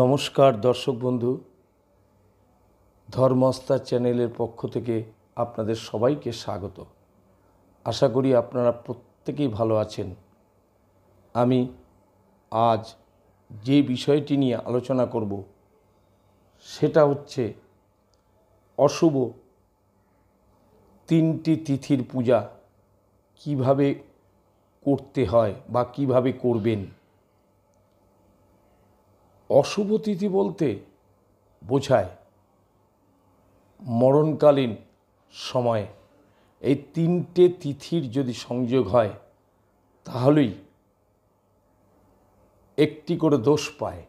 নমস্কার দর্শক বন্ধু ধর্মস্তা চ্যানেলের পক্ষ থেকে আপনাদের সবাইকে স্বাগত আশা করি আপনারা প্রত্যেকেই ভালো আছেন আমি আজ যে বিষয়টি নিয়ে আলোচনা করব সেটা হচ্ছে অশুভ তিনটি তিথির পূজা কিভাবে করতে হয় বা কিভাবে করবেন অশুভ তিথি বলতে বোঝায় মরণকালীন সময়ে এই তিনটে তিথির যদি সংযোগ হয় তাহলেই একটি করে দোষ পায়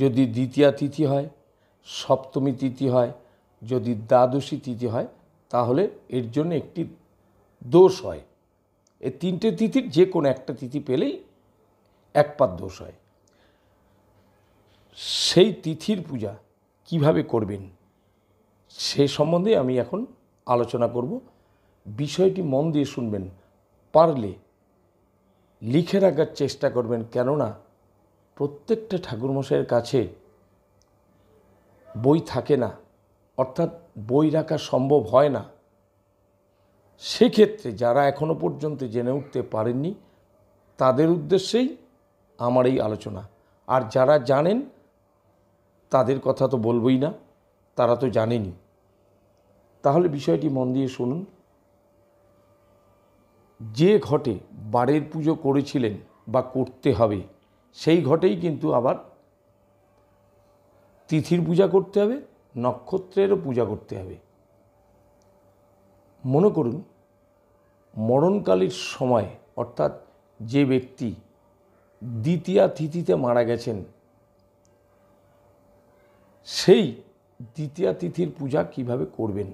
যদি দ্বিতীয়া তিথি হয় সপ্তমী তিথি হয় যদি দ্বাদশী তিথি হয় তাহলে এর জন্য একটি দোষ হয় এই তিনটে তিথির যে কোনো একটা তিথি পেলেই একপাত দোষ হয় সেই তিথির পূজা কিভাবে করবেন সে সম্বন্ধে আমি এখন আলোচনা করব বিষয়টি মন দিয়ে শুনবেন পারলে লিখে রাখার চেষ্টা করবেন কেননা প্রত্যেকটা ঠাকুরমশাইয়ের কাছে বই থাকে না অর্থাৎ বই রাখা সম্ভব হয় না সেক্ষেত্রে যারা এখনও পর্যন্ত জেনে উঠতে পারেননি তাদের উদ্দেশ্যেই আমার এই আলোচনা আর যারা জানেন তাদের কথা তো বলবই না তারা তো জানেনি তাহলে বিষয়টি মন দিয়ে শুনুন যে ঘটে বারের পুজো করেছিলেন বা করতে হবে সেই ঘটেই কিন্তু আবার তিথির পূজা করতে হবে নক্ষত্রেরও পূজা করতে হবে মনে করুন মরণকালীর সময় অর্থাৎ যে ব্যক্তি দ্বিতীয়া তিথিতে মারা গেছেন সেই দ্বিতীয়া তিথির পূজা কিভাবে করবেন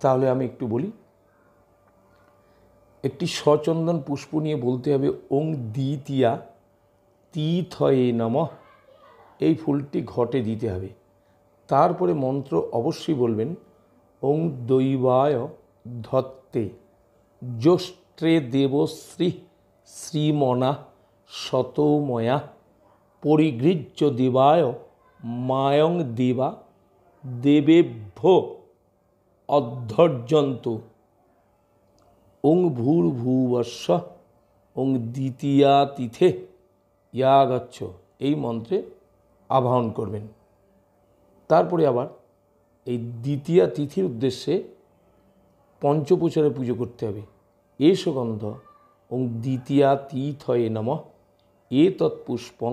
তাহলে আমি একটু বলি একটি সচন্দন পুষ্প নিয়ে বলতে হবে ওং দ্বিতীয়া তীথয়ে নম এই ফুলটি ঘটে দিতে হবে তারপরে মন্ত্র অবশ্যই বলবেন ওং দৈবায় ধত্তে জ্যৈষ্ঠে দেবশ্রী শ্রীমনা শতময়া পরিগৃহ্য দেবায় মায়ং দেবা দেবেভ্য অধ্যর্যন্ত ওং ভূবর্ষ ওং দ্বিতীয়া তিথে ইয়াগচ্ছ এই মন্ত্রে আবাহন করবেন তারপরে আবার এই দ্বিতীয়া তিথির উদ্দেশ্যে পঞ্চপ্রচারে পুজো করতে হবে এ সুগন্ধ ওং দ্বিতীয়া তীথয়ে নম এ তৎপুষ্পং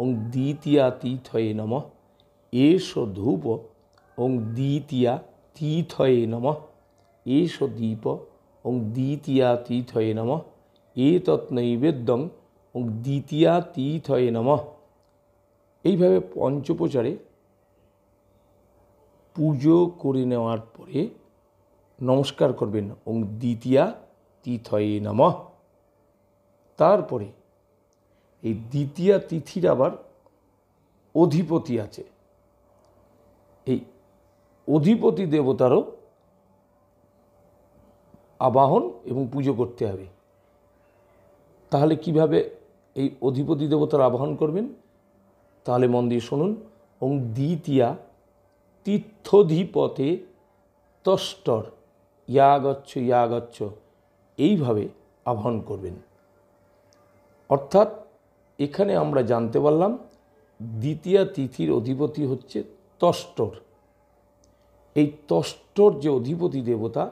ওং দ্বিতীয়া তীথয়ে নম এষ ধূপ ওং দ্বিতীয়া তীথয়ে নম এষ দীপ ওং দ্বিতীয়া তীথয়ে নম এ তৎনৈবেদ্যং ওং দ্বিতীয়া তীথয়ে নম এইভাবে পঞ্চোপচারে পুজো করে নেওয়ার পরে নমস্কার করবেন ওং দ্বিতীয়া তীথয়ে নম তারপরে এই দ্বিতীয়া তিথির আবার অধিপতি আছে এই অধিপতি দেবতারও আবাহন এবং পুজো করতে হবে তাহলে কিভাবে এই অধিপতি দেবতার আবাহন করবেন তাহলে মন দিয়ে শুনুন ওং দ্বিতীয়া তীর্থধিপথে তষ্টর ইয়াগচ্ছ ইয়াগচ্ছ এইভাবে আবাহন করবেন অর্থাৎ এখানে আমরা জানতে পারলাম দ্বিতীয় তিথির অধিপতি হচ্ছে তষ্টর এই তষ্টর যে অধিপতি দেবতা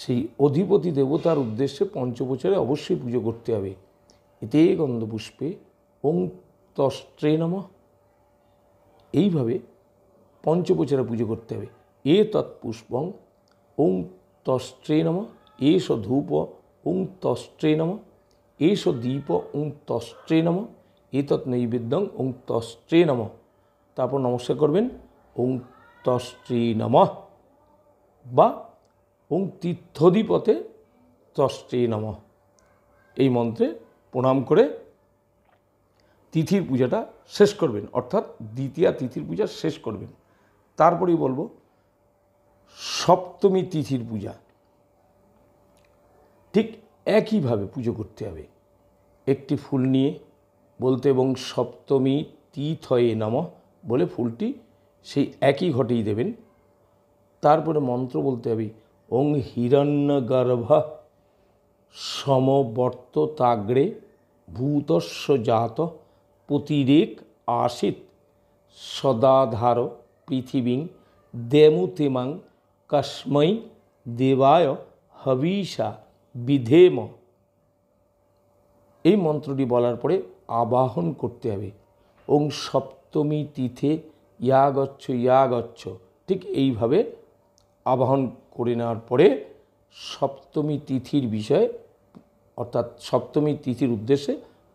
সেই অধিপতি দেবতার উদ্দেশ্যে পঞ্চবছরে অবশ্যই পুজো করতে হবে এতে গন্ধপুষ্পে ওং তষ্ট্রে নম এইভাবে পঞ্চবছরে পুজো করতে হবে এ তৎপুষ্পং ওং তষ্ট্রে নম এস ধূপ ওং তষ্ট্রে নমঃ এস দীপ উং তস্ত্রে নম এতৎ নৈবেদ্যং উং তস্ত্রে নম তারপর নমস্কার করবেন উং তস্ত্রে নম বা উং তীর্থধিপতে তস্ত্রে নম এই মন্ত্রে প্রণাম করে তিথির পূজাটা শেষ করবেন অর্থাৎ দ্বিতীয় তিথির পূজা শেষ করবেন তারপরেই বলবো সপ্তমী তিথির পূজা ঠিক একইভাবে পুজো করতে হবে একটি ফুল নিয়ে বলতে এবং সপ্তমী তীথয়ে নম বলে ফুলটি সেই একই ঘটেই দেবেন তারপরে মন্ত্র বলতে হবে ওং হিরণ্যগর্ভ সমবর্ত তাগড়ে ভূতস্য জাত প্রতিরেক আসিত সদাধার পৃথিবীং দেমুতেমাং কস্মৈ দেবায় হবিষা বিধেম এই মন্ত্রটি বলার পরে আবাহন করতে হবে ওং সপ্তমী তিথে ইয়া গচ্ছ ইয়া গচ্ছ ঠিক এইভাবে আবাহন করে নেওয়ার পরে সপ্তমী তিথির বিষয়ে অর্থাৎ সপ্তমী তিথির উদ্দেশ্যে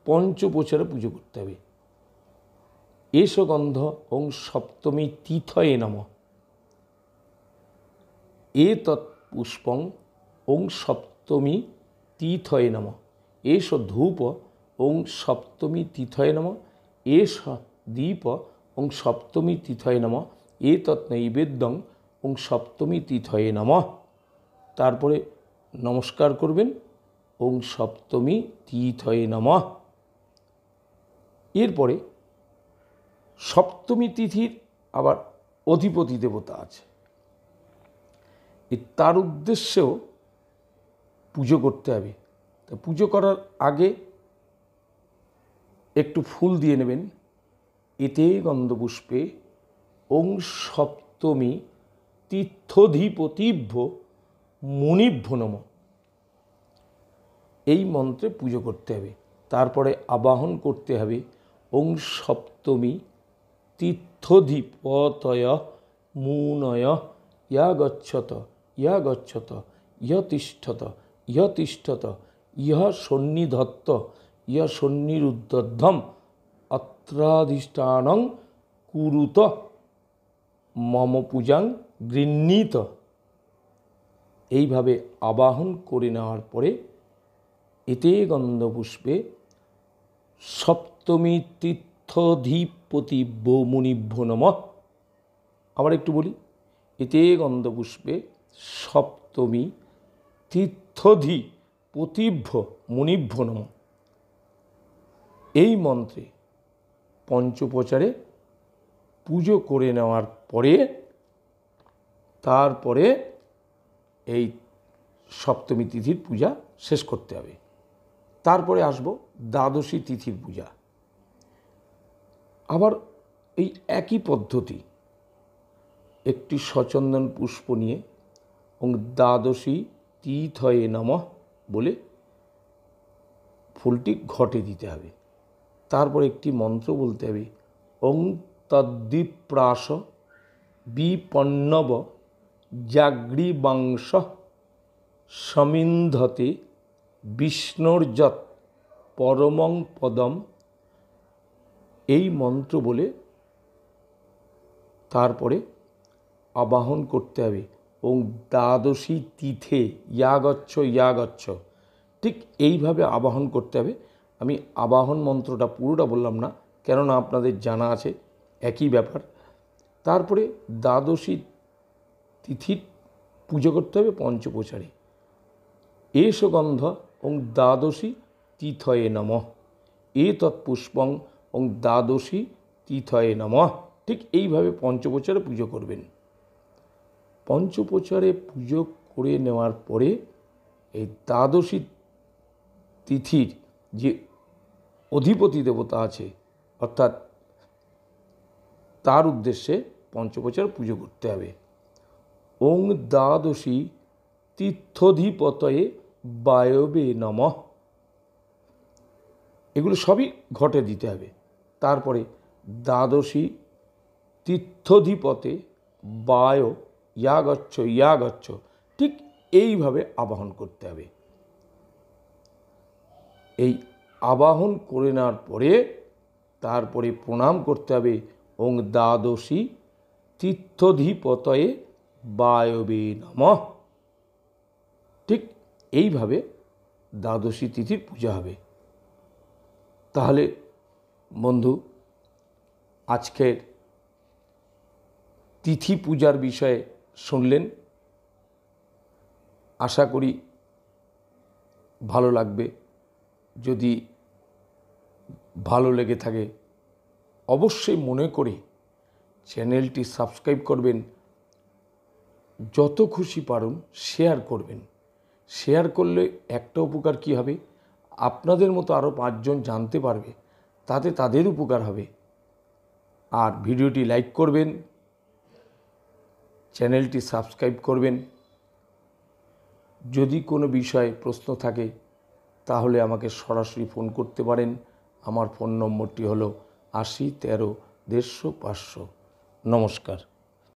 পঞ্চপ্রচারে পুজো করতে হবে এস গন্ধ ওং সপ্তমী তিথয়ে নম এ তৎপুষ্পং ওং সপ্ত সপ্তমী তীথয়ে নম এষ ধূপ ওং সপ্তমী তীথয়ে নম এষ দীপ ওং সপ্তমী তিথয় নম এ তৎনৈবেদ্যং ওং সপ্তমী তীথয়ে নম তারপরে নমস্কার করবেন ওং সপ্তমী তীথয়ে নম এরপরে সপ্তমী তিথির আবার অধিপতি দেবতা আছে তার উদ্দেশ্যেও পুজো করতে হবে তা পুজো করার আগে একটু ফুল দিয়ে নেবেন এতে গন্ধপুষ্পে ওং সপ্তমী তীর্থধিপতিভ্য মুনিভ্য নম এই মন্ত্রে পুজো করতে হবে তারপরে আবাহন করতে হবে ওং সপ্তমী তীর্থধিপতয় মুনয় ইয়া গচ্ছত ইয়া গচ্ছত ইয় তিষ্ঠত ইহ তিষ্ঠত ইহ সন্নিধত্ত ইহ সন্নিরুদ্ধম অত্রাধিষ্ঠানং কুরুত মম পূজাং গৃহীত এইভাবে আবাহন করে নেওয়ার পরে এতে গন্ধপুষ্পে সপ্তমী তীর্থধিপতি বৌমুনিভ্য নম আবার একটু বলি এতে গন্ধপুষ্পে সপ্তমী তীর্থধি পতিভ্য মুনিভ্য নম এই মন্ত্রে পঞ্চপ্রচারে পুজো করে নেওয়ার পরে তারপরে এই সপ্তমী তিথির পূজা শেষ করতে হবে তারপরে আসব দ্বাদশী তিথির পূজা আবার এই একই পদ্ধতি একটি সচন্দন পুষ্প নিয়ে এবং দ্বাদশী তীথয়ে নম বলে ফুলটি ঘটে দিতে হবে তারপর একটি মন্ত্র বলতে হবে ওং তদ্দীপ্রাস বিপন্নব জাগ্রীবাংশ সমিন্ধতে বিষ্ণুর্যত পরমং পদম এই মন্ত্র বলে তারপরে আবাহন করতে হবে এবং দ্বাদশী তিথে ইয়াগচ্ছ ইয়াগচ্ছ ঠিক এইভাবে আবাহন করতে হবে আমি আবাহন মন্ত্রটা পুরোটা বললাম না কেননা আপনাদের জানা আছে একই ব্যাপার তারপরে দ্বাদশী তিথির পুজো করতে হবে পঞ্চপ্রচারে এ সুগন্ধ ওং দ্বাদশী তিথয়ে নম এ তৎপুষ্পং ওং দ্বাদশী তিথয়ে নম ঠিক এইভাবে পঞ্চপ্রচারে পুজো করবেন পঞ্চপ্রচারে পুজো করে নেওয়ার পরে এই দ্বাদশী তিথির যে অধিপতি দেবতা আছে অর্থাৎ তার উদ্দেশ্যে পঞ্চপ্রচার পুজো করতে হবে ওং দ্বাদশী তীর্থধিপতয়ে বায়বে নম এগুলো সবই ঘটে দিতে হবে তারপরে দ্বাদশী তীর্থধিপতে বায় ইয়া গচ্ছ ইয়া গচ্ছ ঠিক এইভাবে আবাহন করতে হবে এই আবাহন করে নেওয়ার পরে তারপরে প্রণাম করতে হবে ওং দ্বাদশী তীর্থধিপতয়ে বায়বে নম ঠিক এইভাবে দ্বাদশী তিথির পূজা হবে তাহলে বন্ধু আজকের তিথি পূজার বিষয়ে শুনলেন আশা করি ভালো লাগবে যদি ভালো লেগে থাকে অবশ্যই মনে করে চ্যানেলটি সাবস্ক্রাইব করবেন যত খুশি পারুন শেয়ার করবেন শেয়ার করলে একটা উপকার কি হবে আপনাদের মতো আরও পাঁচজন জানতে পারবে তাতে তাদের উপকার হবে আর ভিডিওটি লাইক করবেন চ্যানেলটি সাবস্ক্রাইব করবেন যদি কোনো বিষয়ে প্রশ্ন থাকে তাহলে আমাকে সরাসরি ফোন করতে পারেন আমার ফোন নম্বরটি হলো আশি তেরো দেড়শো পাঁচশো নমস্কার